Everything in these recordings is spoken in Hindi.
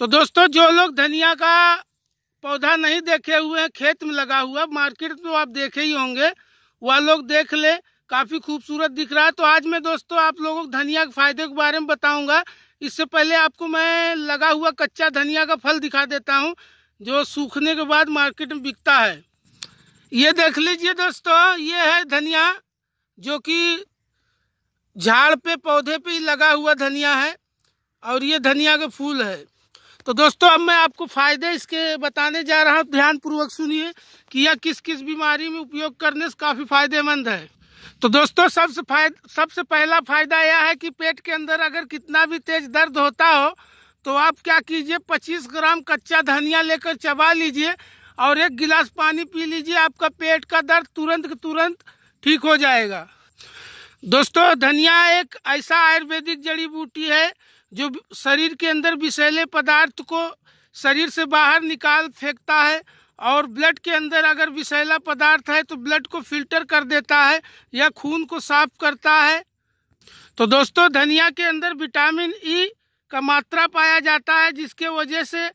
तो दोस्तों जो लोग धनिया का पौधा नहीं देखे हुए हैं खेत में लगा हुआ मार्केट तो आप देखे ही होंगे वह लोग देख ले काफ़ी खूबसूरत दिख रहा है तो आज मैं दोस्तों आप लोगों को धनिया के फायदे के बारे में बताऊंगा इससे पहले आपको मैं लगा हुआ कच्चा धनिया का फल दिखा देता हूँ जो सूखने के बाद मार्केट में बिकता है ये देख लीजिए दोस्तों ये है धनिया जो कि झाड़ पे पौधे पे लगा हुआ धनिया है और ये धनिया के फूल है तो दोस्तों अब मैं आपको फायदे इसके बताने जा रहा हूँ ध्यान पूर्वक सुनिए कि यह किस किस बीमारी में उपयोग करने से काफी फायदेमंद है तो दोस्तों सबसे फायद सबसे पहला फायदा यह है कि पेट के अंदर अगर कितना भी तेज दर्द होता हो तो आप क्या कीजिए 25 ग्राम कच्चा धनिया लेकर चबा लीजिए और एक गिलास पानी पी लीजिए आपका पेट का दर्द तुरंत तुरंत ठीक हो जाएगा दोस्तों धनिया एक ऐसा आयुर्वेदिक जड़ी बूटी है जो शरीर के अंदर विषैले पदार्थ को शरीर से बाहर निकाल फेंकता है और ब्लड के अंदर अगर विषैला पदार्थ है तो ब्लड को फिल्टर कर देता है या खून को साफ करता है तो दोस्तों धनिया के अंदर विटामिन ई e का मात्रा पाया जाता है जिसके वजह से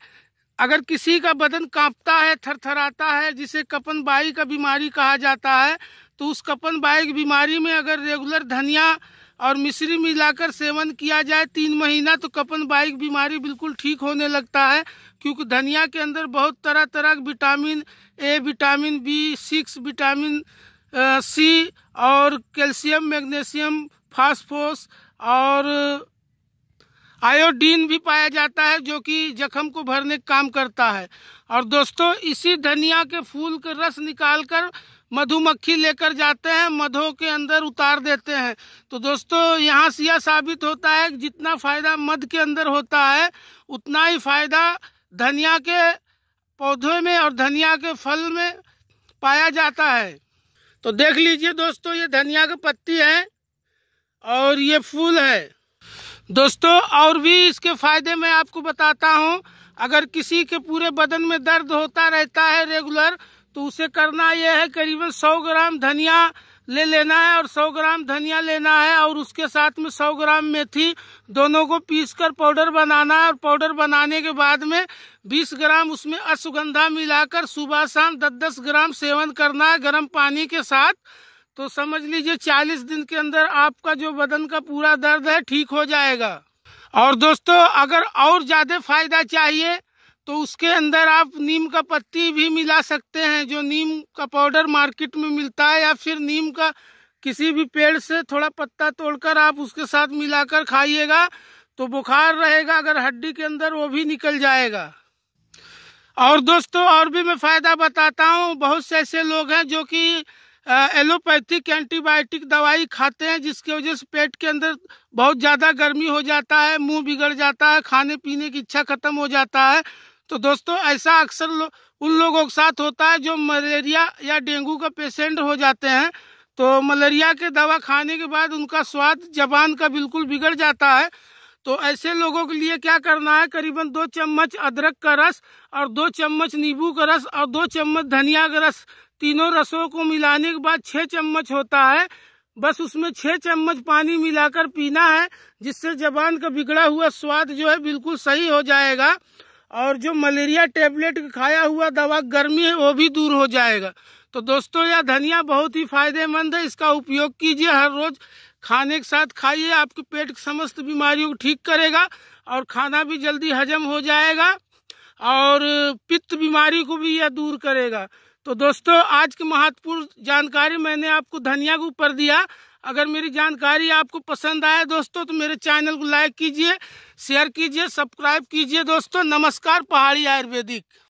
अगर किसी का बदन कांपता है थरथराता है जिसे कपन बाई का बीमारी कहा जाता है तो उस कपन बाई की बीमारी में अगर रेगुलर धनिया और मिश्री मिलाकर सेवन किया जाए तीन महीना तो कपन बाइक बीमारी बिल्कुल ठीक होने लगता है क्योंकि धनिया के अंदर बहुत तरह तरह के vitamin A vitamin B six vitamin C और कैल्शियम मैग्नीशियम फास्फोस और आयोडीन भी पाया जाता है जो कि जख्म को भरने का काम करता है और दोस्तों इसी धनिया के फूल का रस निकालकर मधुमक्खी लेकर जाते हैं मधों के अंदर उतार देते हैं तो दोस्तों यहाँ से यह साबित होता है कि जितना फ़ायदा मध के अंदर होता है उतना ही फायदा धनिया के पौधों में और धनिया के फल में पाया जाता है तो देख लीजिए दोस्तों ये धनिया की पत्ती है और ये फूल है दोस्तों और भी इसके फ़ायदे मैं आपको बताता हूँ अगर किसी के पूरे बदन में दर्द होता रहता है रेगुलर तो उसे करना यह है करीबन 100 ग्राम धनिया ले लेना है और 100 ग्राम धनिया लेना है और उसके साथ में 100 ग्राम मेथी दोनों को पीसकर पाउडर बनाना है और पाउडर बनाने के बाद में 20 ग्राम उसमें अश्वगंधा मिलाकर सुबह शाम 10-10 ग्राम सेवन करना है गर्म पानी के साथ तो समझ लीजिए 40 दिन के अंदर आपका जो बदन का पूरा दर्द है ठीक हो जाएगा और दोस्तों अगर और ज़्यादा फायदा चाहिए तो उसके अंदर आप नीम का पत्ती भी मिला सकते हैं जो नीम का पाउडर मार्केट में मिलता है या फिर नीम का किसी भी पेड़ से थोड़ा पत्ता तोड़कर आप उसके साथ मिलाकर खाइएगा तो बुखार रहेगा अगर हड्डी के अंदर वो भी निकल जाएगा और दोस्तों और भी मैं फ़ायदा बताता हूँ बहुत से ऐसे लोग हैं जो कि एलोपैथिक एंटीबायोटिक दवाई खाते हैं जिसकी वजह से पेट के अंदर बहुत ज़्यादा गर्मी हो जाता है मुंह बिगड़ जाता है खाने पीने की इच्छा खत्म हो जाता है तो दोस्तों ऐसा अक्सर लो, उन लोगों के साथ होता है जो मलेरिया या डेंगू का पेशेंट हो जाते हैं तो मलेरिया के दवा खाने के बाद उनका स्वाद जबान का बिल्कुल बिगड़ जाता है तो ऐसे लोगों के लिए क्या करना है करीबन दो चम्मच अदरक का रस और दो चम्मच नींबू का रस और दो चम्मच धनिया का रस तीनों रसों को मिलाने के बाद छः चम्मच होता है बस उसमें छः चम्मच पानी मिलाकर पीना है जिससे जबान का बिगड़ा हुआ स्वाद जो है बिल्कुल सही हो जाएगा और जो मलेरिया टेबलेट खाया हुआ दवा गर्मी है वो भी दूर हो जाएगा तो दोस्तों यह धनिया बहुत ही फायदेमंद है इसका उपयोग कीजिए हर रोज खाने के साथ खाइए आपके पेट की समस्त बीमारियों को ठीक करेगा और खाना भी जल्दी हजम हो जाएगा और पित्त बीमारी को भी यह दूर करेगा तो दोस्तों आज की महत्वपूर्ण जानकारी मैंने आपको धनिया के ऊपर दिया अगर मेरी जानकारी आपको पसंद आए दोस्तों तो मेरे चैनल को लाइक कीजिए शेयर कीजिए सब्सक्राइब कीजिए दोस्तों नमस्कार पहाड़ी आयुर्वेदिक